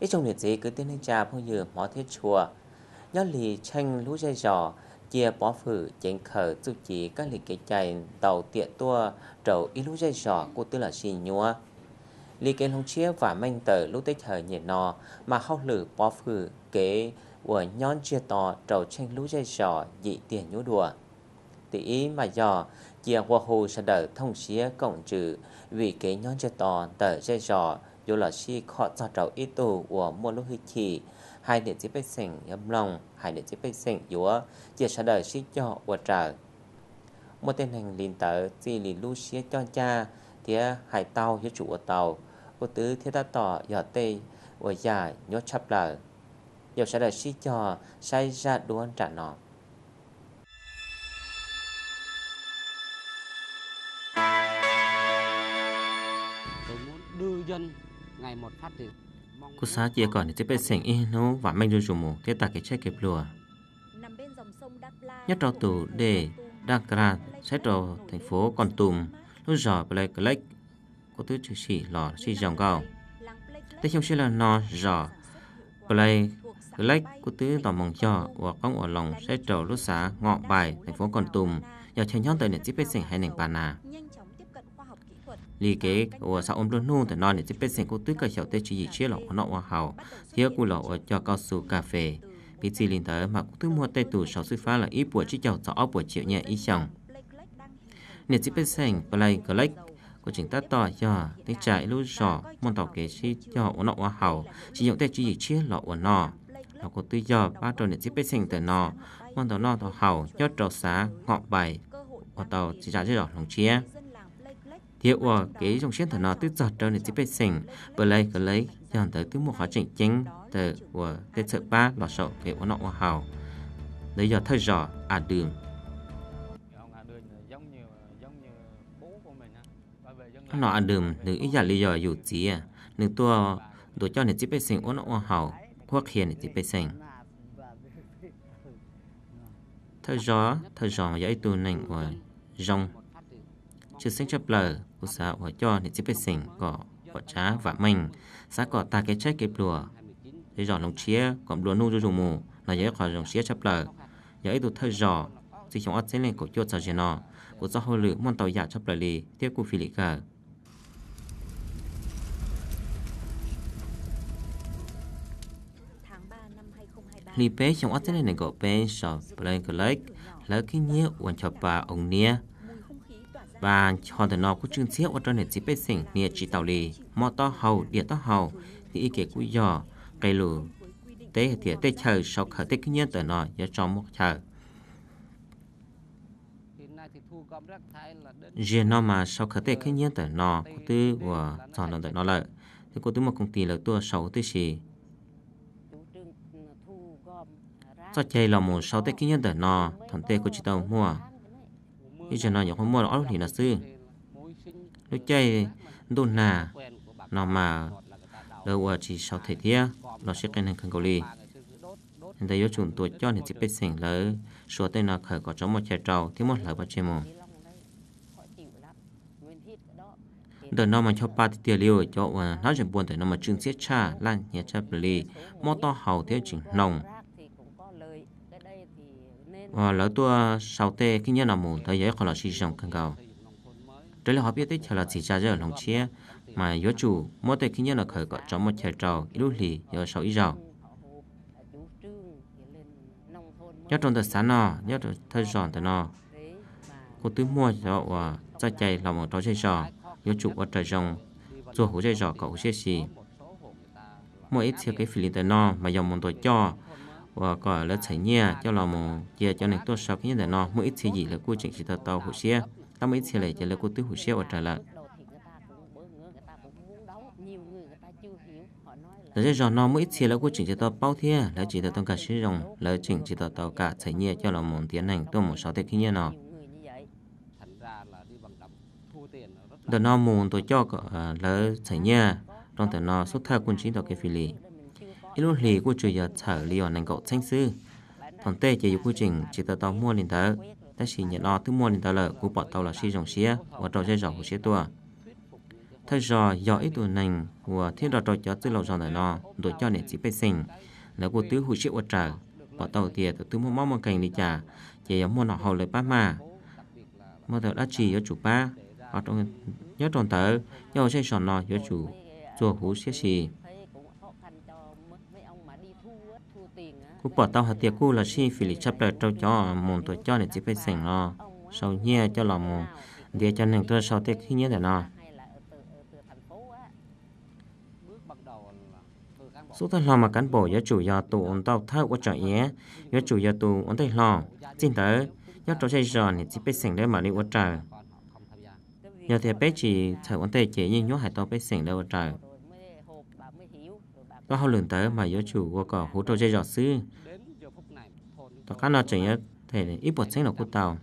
Ít trong liệt gì cứ tiến lên trà phong dừa mỏ thiết chùa Nhớ lì tranh lũ dây giò Chia bó phử chánh khở giúp chỉ các lì kế chạy tàu tiện tua Trầu ít lũ dây giò của tư là xì nhua Lì kế lông chia và manh tờ lũ tích hờ nhiệt nò Mà hao lử bó phử kế của nhón chia to trầu tranh lũ dây giò dị tiền nhú đùa tỷ ý mà giò chia hoa hồ sẽ đỡ thông xía cộng trừ vì kế nhón chia to tờ dây giò dù là chi khó cho trâu ít tù của mua lúc hư chỉ hai địa chỉ bách sinh nhầm lòng hai địa chỉ bách sinh dù chia sẻ đời chi cho và trở một tên hành liên tử chỉ liền lưu xia cho cha thì hải tàu hiếu chủ của tàu cô tứ thiết ta tỏ giờ tê ở già nhốt chấp lời giờ sẽ đời chi cho sai ra đuôn trả nọ dân Cô xá chia còn thì bên sảnh y nô và mình dù một thế ta cái chết kẹp lùa. Nhất trò tù để đang ra xét trò thành phố còn tùm lúc giờ plek plek có tứ chữ sĩ lò si dòng cầu. Thế trong sẽ là nó giờ plek plek có tứ tỏ mong cho và con ở lòng xét trò lúc xá ngọ bài thành phố còn tùm nhờ chơi nhóm tới nền tiếp bên sảnh hai nền bà nà lì kế ở xã ông luôn nung thì nói thì biết xem cô tuyết cái chậu tê chỉ gì chia lọ nó hoa hậu thiếu cô lọ cho cao su cà phê vì chỉ liền tới mà cũng thứ mua tê tủ sáu suy phá là ít buổi chỉ chậu rõ buổi chiều nhẹ ít chồng nên chỉ biết xem play click của chính ta tỏ cho tinh chạy lối rõ mong tỏ kế chỉ cho nó hoa hậu chỉ những tê chỉ gì chia lọ nó nó có tuy giờ ba trò nên chỉ biết xem từ nó mong tỏ nó tỏ hậu nhót trò xá ngọ bài ở tàu chỉ trả cho rõ lòng chia hiệu quả cái dòng xuyên thở nó tự giọt trong nền tiếp bên sình bờ lấy cứ lấy dòng tới cứ một hóa trình chính từ của tết sợ ba lọ sầu cái của nọ của hào lấy giờ thời giỏ à đường nó à đường nữ ý giả lý do dù gì à nữ tua đồ cho nền tiếp bên sình của nọ của hào quốc hiền nền tiếp bên sình thời gió thời gió giải tu nành của dòng chứ sách chấp lờ của xã hóa cho nên tiếp sinh có có trá và mình xã có ta cái chết kịp lùa thế giò nông chia còn lùa nu cho mù là dễ khỏi dòng chia chấp lờ dễ tụt thơ giò thì chúng ắt sẽ lên của chuột sao gì nó của do hồ lự mòn tàu giả chấp lờ lì tiếp của phi lý cờ Lý trong ắt sẽ lên này gọi bế sọ lên cái lấy lấy cái nhớ quan cho bà ông nia và họ thể nó cũng chương chiếc ở trên nền chỉ bê xỉnh nia chỉ tàu lì mò to hầu địa to hầu thì ý kể cú giò cây lù tế thì tế chờ sau khởi tế kinh nhân tờ nó do cho một chờ giờ nó mà sau khởi tế kinh nhân tờ nó có tư của cho nó tờ nó lợi thì cô tư một công ty là tua sáu tư gì cho chơi là một sau tế kinh nhân tờ nó thằng tế của chị tàu mua như cho nó nhỏ không mua nó thì là sư lúc chơi đôn nà nó mà đâu qua chỉ sau thể thia nó sẽ cái hàng cầu lì nên đây chúng tôi cho những chiếc biết sinh lỡ số tên là khởi có trong một chai trầu thì một lỡ bắt chim mồm Đợt nó mà cho ba thì tiêu liều cho à, nó chỉ buồn tới nó mà trưng xiết cha lan nhà cha bỉ mò to hầu theo chỉnh nồng ờ lỡ tua sau tê khi nhân là mù thấy dễ khỏi là si sông càng cầu trở là họ biết tích là chỉ cha giờ lòng chia mà yếu chủ mỗi tê khi nhân là khởi gọi cho một chè trầu ít lúc lì giờ sau ít rào. nhớ trong thời sáng nọ nhớ thời giòn thời nọ cô tứ mua cho và ờ, cho chạy là một trò chơi trò yếu chủ ở trời rồng rồi hữu chơi trò cậu chơi gì mỗi ít chiếc cái phi lý tới nọ mà dòng một tuổi cho và có là chảy nhà cho lòng một giờ cho nên tôi sau khi nhận nó mỗi ít gì là cô chỉ chỉ tàu tàu hồ xe tao mấy xe lại chỉ là cô tứ hồ xe ở trả lại là cái giò nó mỗi xe là cô chỉ chỉ tàu bao thia là chỉ tàu cả sử dụng là chỉ chỉ tàu tàu cả chảy nhà cho lòng một tiến hành tôi một sáu thế khi nhận nào đó nó muốn tôi cho ờ, là chảy nhà trong thời nó xuất tha quân chính tàu cái phi lý ít lúc lì của chủ giờ thở lì ở nành cậu xanh sư thằng tê chỉ dụ quy trình chỉ tờ tàu mua liền tớ ta chỉ nhận lo thứ mua liền tờ lợ của bọn tàu là si dòng xía và trò dây giỏ của xía tua thay giờ do ít tuổi nành của thiên đò trò cho tư lầu giòn này nó đổi cho nền chỉ bê sinh là của tứ hụi xịu ở trở bỏ tàu thì tớ tứ mua móc mong cảnh đi trả chỉ giống mua nọ hầu lời ba mà mà tớ đã chỉ cho chủ ba họ trong nhớ tròn tớ nhớ dây sòn nọ cho chủ chùa hú xía xì cú bỏ tao hạt tiệc cú là chi phí lịch chấp lại trâu cho mồm tuổi cho để chỉ phải sành lo sau nhia cho là mồm để cho nên tôi sau tiệc khi nhớ để nó số thật lòng mà cán bộ do chủ do tù ông tao thao của trợ nhé do chủ do tù ông tay lo xin tới do trâu chơi giò thì chỉ phải sành để mà đi của trời giờ thì bé chỉ thở ông tay chỉ nhưng nhớ hải tao phải sành để của trời có hao lượng tới mà yếu chủ của cỏ hỗ trợ dây giọt sư to cá nó chỉ thể ít bột xanh là cô tàu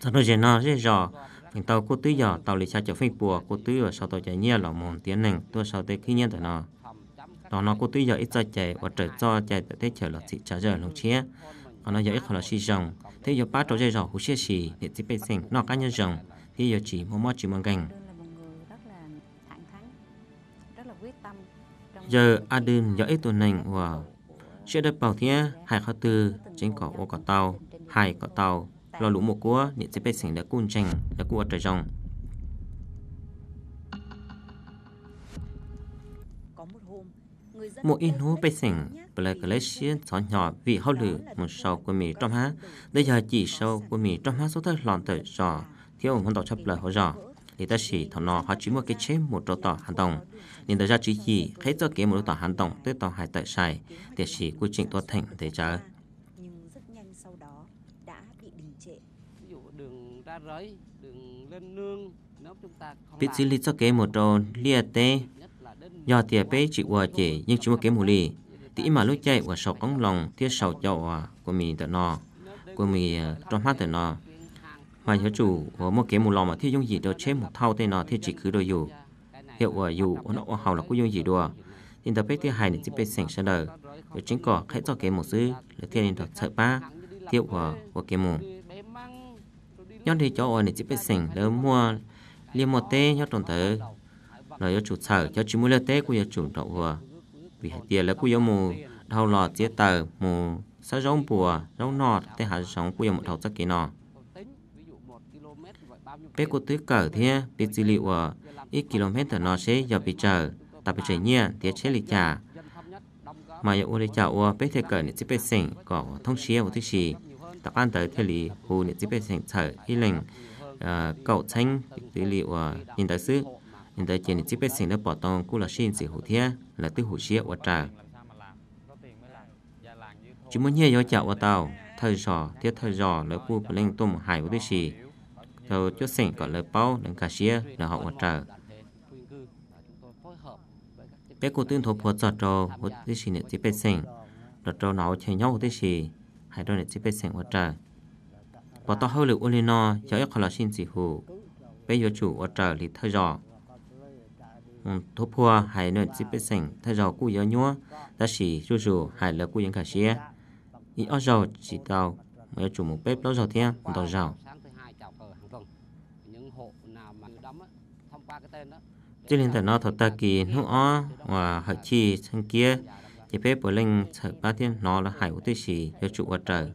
sau đó giờ nó dây giọt phình tàu cô tứ giọt tàu lì xa chở phình bùa cô tứ và sau tàu chạy nhiên là mòn tiến nành tôi sau tới khi nhiên tới nó đó nó cô tứ giờ ít cho chạy và trở cho chạy tới thế chở là chị trả giờ lồng chia còn nó giờ ít là xì rồng thế giờ ba trâu dây giọt hú xì xì để chỉ bên sinh nó cá nhân rồng thế giờ chỉ mua mua chỉ mang gành giờ adin nhỡ tụ nành và sẽ được bảo thế hải khó tư chính có ô cỏ tàu hải cỏ tàu lo lũ một cua những chế bê sinh đã cun tranh đã cua trời rồng một in hú bê sinh Black Glacier xóa nhỏ vì hậu lử một sau của Mỹ trong há. Đây giờ chỉ sau của Mỹ trong há số thời lòn tới giò thiếu một con chấp lời hỗ giò thì ta chỉ thằng nó họ chỉ một cái chế một chỗ tỏ hành động nên ta ra chỉ gì thấy cho cái một tỏ hành động tới tỏ hai tại sai thì chỉ quy trình tốt thành để chờ nhưng rất nhanh sau đó đã bị đình trệ ví dụ đường ra rẫy đường lên nương nếu chúng ta không biết lý cho cái một đồ lia tê do tiền bé chỉ qua chỉ nhưng chỉ một cái một lì tí mà lúc chạy và sầu cống lòng thiết sầu chậu của mình tự nó của mình ờ, trong mắt tự nó mà hiểu chủ ở một cái một lò mà thi dùng gì đó chế một thao tên nó thì chỉ cứ đồ dù hiệu ở dù nó ở hầu là cũng dùng gì đồ thì tập biết thứ hai này chỉ biết sẵn sàng đời rồi chính cỏ hãy cho cái một dư là thiên nên được sợ ba hiệu ở của cái một nhóm thì cho ở này chỉ biết sẵn đỡ mua liên một tê nhớ tròn tới nói cho chủ sở cho chú mua lê tê của cho chủ đậu vừa vì hạt tiền là của yêu mù thâu lò chế tờ mù sao giống bùa giống nọ tê hạt sống của yêu một thầu rất kỳ nọ bé cô tưới cờ thế bị dữ liệu ở ờ, ít km nó sẽ giờ bị chờ tập bị chảy nhia thì sẽ lịch trả mà yêu ô trả chào ờ, bé thể cờ những chiếc bé sình có thông chia một thứ gì tập an tới thế lý hồ những chiếc bé sình chờ y lệnh ờ, cậu tranh dữ liệu ở nhìn tới xứ nhìn tới chuyện những chiếc bé sình đã bỏ tông cũng là xin sự hồ thế là tư hồ chia ở trả chỉ muốn nhia do chào ở tàu thời giò thiết thời giò là cô của linh tôm hải của thứ gì theo chốt xỉnh có lời bao đến Kashia là họ ngoại trợ. Bé cô tin thuộc của trò trò của tí xì nệ tí bê xỉnh, trò trò nào chơi nhau của tí xì, hay đôi nệ tí bê xỉnh ngoại trợ. Bỏ tao hơi lực no cho yếu khó là xin gì hù, bé yếu chủ ngoại trợ lý thơ dò. Thố phua hay nệ tí bê xỉnh thơ dò cú yếu nhua, ta xì rù rù hay là cú yếu Kashia. ít ớt giò chỉ tao mà chủ một bếp đó dò thiên, tàu dầu. cho nên thằng nó thật ta kỳ nó ó và hợi chi sang kia chỉ phép bởi linh sợ ba thiên nó là hải của tư sĩ cho trụ ở trời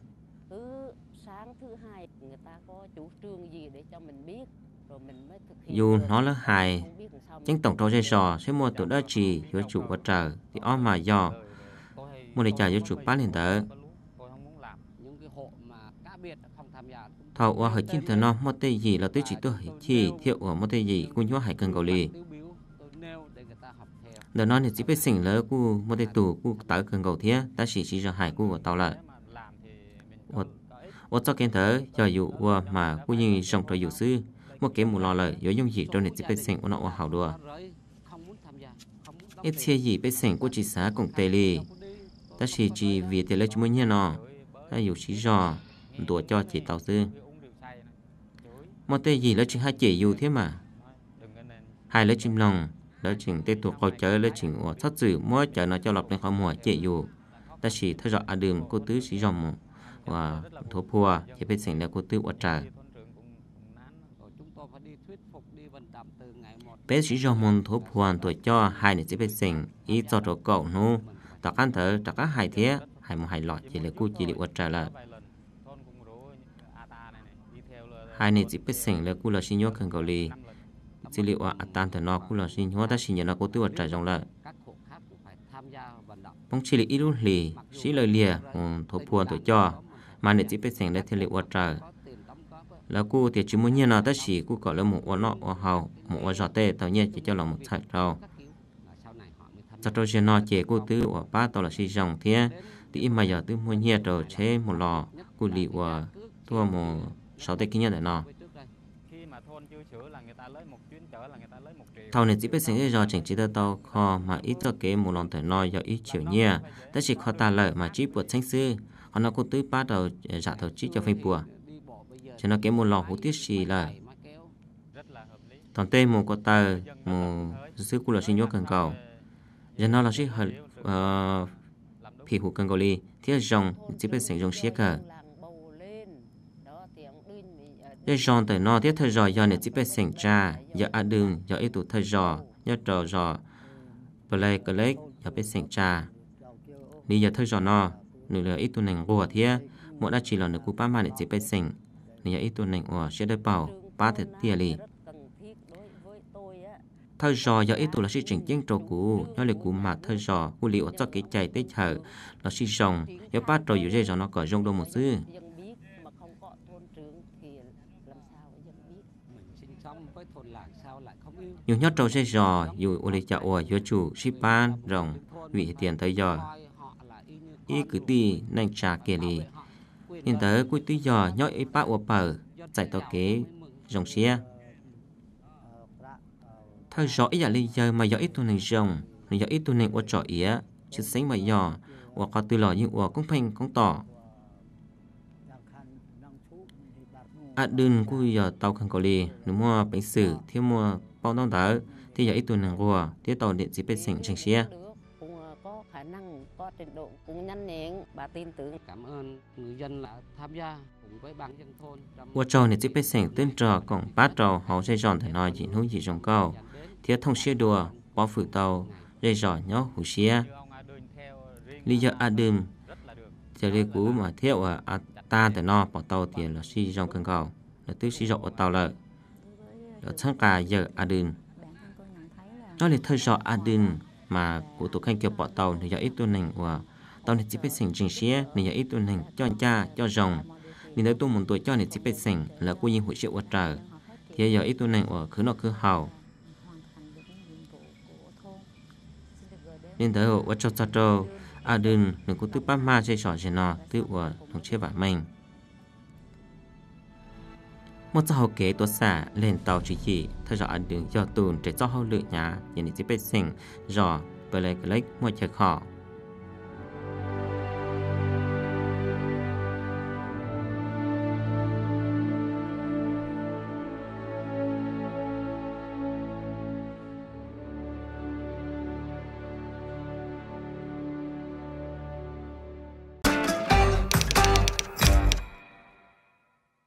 dù nó là hài chính tổng trò dây sò sẽ mua tụi đá trì cho chủ ở trời thì ó mà do mua để trả cho chủ ba liền tới thảo ở hơi chim thở non mất tê gì là tới chỉ tuổi chỉ thiệu ở mất tê gì cũng nhớ hải cần cầu lì đó non thì chỉ biết sinh lỡ của mất tê tù của tảo cần cầu thế ta chỉ chỉ cho hải cu của tàu lại ở cho kiến thở cho dụ mà cũng như rồng trời dụ sư một cái mù lò lời yếu dung gì trong nền chỉ biết sinh của nó ở hảo đùa ít xe gì biết sinh của chỉ xã cùng tê lì ta chỉ chỉ vì thế là chúng mình nhớ nó ta dụ chỉ rõ đùa cho chị tàu dư một tê gì lấy chuyện hai chị dù thế mà hai lấy chim lòng lấy chuyện tê thuộc câu chơi lấy chuyện ở thất sự mỗi chơi nó cho lọc lên không mùa chị dù ta chỉ thay rõ à đường cô tứ sĩ dòng và thố phùa chỉ biết sảnh là cô tứ ở trời bé sĩ dòng môn thố phùa tuổi cho hai này chỉ biết sảnh ý cho chỗ cậu nô tỏ căn thở tỏ các hai thế hai một hai lọ chỉ là cô chỉ liệu ở trời là hai nị chỉ biết sinh là cú là sinh nhớ cần cầu lì dữ liệu à tan thành nó cú là sinh nhớ ta sinh nhớ nó có tiêu trả trong lợi bóng chỉ là ít lúc lì sĩ lời lìa thổ phuồn thổ cho mà nị chỉ biết sinh là thiên liệu à trả là cú thì chỉ muốn nhiên là ta chỉ cú gọi là một ô nọ ô hầu một ô giọt tê tao nhé chỉ cho là một sạch rau cho tôi sẽ nọ chế cô tứ ở ba tàu là sinh dòng thế thì mà giờ tứ muốn nhẹ rồi chế một lò cô liệu ở tua một sau tay kinh nhận này nó thầu này chỉ biết sinh do chỉnh chỉ tao kho mà ít cho kế một lòng thể nói do ít chiều nhia ta chỉ kho ta lợi mà chỉ buộc thanh sư họ nó cũng tứ bắt đầu giả ờ, thầu dạ chỉ cho phê bùa cho nó kế một lòng hữu tiết xì là toàn tê một có tờ một sư cụ là sinh nhốt cần cầu giờ nó là chỉ hợp ờ, phì hữu cần cầu ly thiết dòng chỉ biết sinh dòng xiết cờ để chọn tới nó thiết thời giờ do này chỉ phải sinh ra giờ ăn đường giờ ít tuổi thời giờ do trò giờ play click giờ phải sinh ra nếu giờ thời giờ nó nếu là ít tuổi nền gua thế mỗi đã chỉ là nửa cú ba mà nền chỉ phải sinh nếu giờ ít tuổi nền gua sẽ được bảo ba thế tiền liền thời rò giờ ít tuổi là sĩ chỉnh chiến trò cũ nó là cũ mà thời rò cú liệu cho cái chạy tới chờ là sĩ rồng giờ ba trò dụ dây rò nó cởi rong đâu một xứ nhiều nhất trâu dây giò dù ô lê chạ ủa dù chủ shipan rồng vị tiền tới giò y cứ ti nành trà kề lì nhìn tới cuối tí giò nhói ấy bác ủa bờ giải tàu kế rồng xe thơ giò ý giả lì giờ mà giò ít tu nành rồng này giờ ít tu nành ủa trọ ý chứ sánh mà giò ủa có tư lò như ủa cũng phanh cũng tỏ à đừng cú giờ tàu khăn cầu lì nếu mua bánh sử thiếu mua bao đông tớ thì giờ ít tuần hàng gùa thì tàu điện chỉ biết sỉnh chẳng xia ờ, có khả năng có trình độ cũng nhanh nhẹn bà tin tưởng cảm ơn người dân là tham gia cùng với ban dân thôn qua trò này chỉ biết sỉnh tên trò còn ba trò họ dây giòn thể nói chỉ nói chỉ trồng cầu thiết thông xia đùa bỏ phử tàu dây giỏ nhó hủ xia lý do à đừng chờ đây cú mà theo à ta thì no, bỏ tàu thì là si dòng cần cầu là tức si dọc ở tàu lợi là sáng cả giờ adin nó là thời giờ adin mà của tụi khanh kiểu bỏ tàu thì giờ ít tuần này của tàu này chỉ biết sinh trình xía nên giờ ít tuần này cho cha cho dòng, nên tới tôi một tuổi cho này chỉ biết sinh là cô nhiên hội triệu ở trời thì giờ ít tuần này của cứ nó cứ hào nên tới ở cho cho à đừng đừng có tư ba ma chơi sỏ chơi nó tư của nó chơi vả mình một cháu kế tuột xả lên tàu chỉ chỉ theo dõi đường do tùn để cho hậu lượng nhá nhìn thấy bếp sinh rồi bởi lấy cái lấy mọi chơi khó